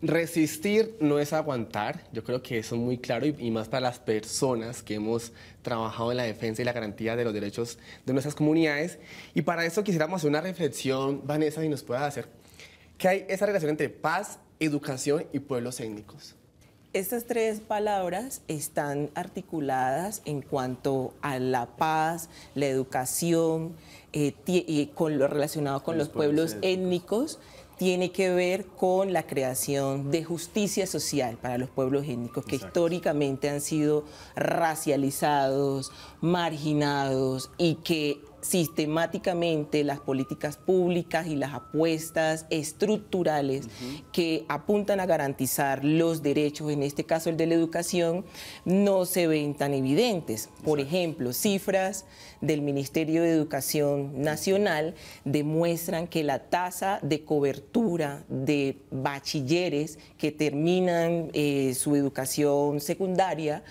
Resistir no es aguantar, yo creo que eso es muy claro y, más para las personas que hemos trabajado en la defensa y la garantía de los derechos de nuestras comunidades. Y para eso quisiéramos hacer una reflexión, Vanessa, y nos pueda hacer que hay esa relación entre paz, educación y pueblos étnicos. Estas tres palabras están articuladas en cuanto a la paz, la educación, eh, y con lo relacionado con los, pueblos, étnicos tiene que ver con la creación de justicia social para los pueblos étnicos que históricamente han sido racializados, marginados y que sistemáticamente las políticas públicas y las apuestas estructurales que apuntan a garantizar los derechos, en este caso el de la educación, no se ven tan evidentes. Por ejemplo, cifras del Ministerio de Educación Nacional demuestran que la tasa de cobertura de bachilleres que terminan eh, su educación secundaria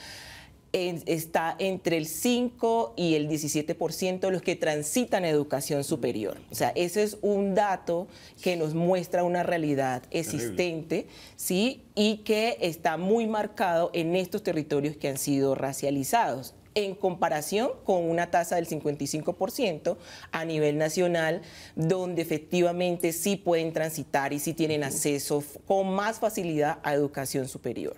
está entre el 5 y el 17% de los que transitan educación superior. O sea, ese es un dato que nos muestra una realidad existente, ¿sí? Y que está muy marcado en estos territorios que han sido racializados en comparación con una tasa del 55% a nivel nacional, donde efectivamente sí pueden transitar y sí tienen acceso con más facilidad a educación superior.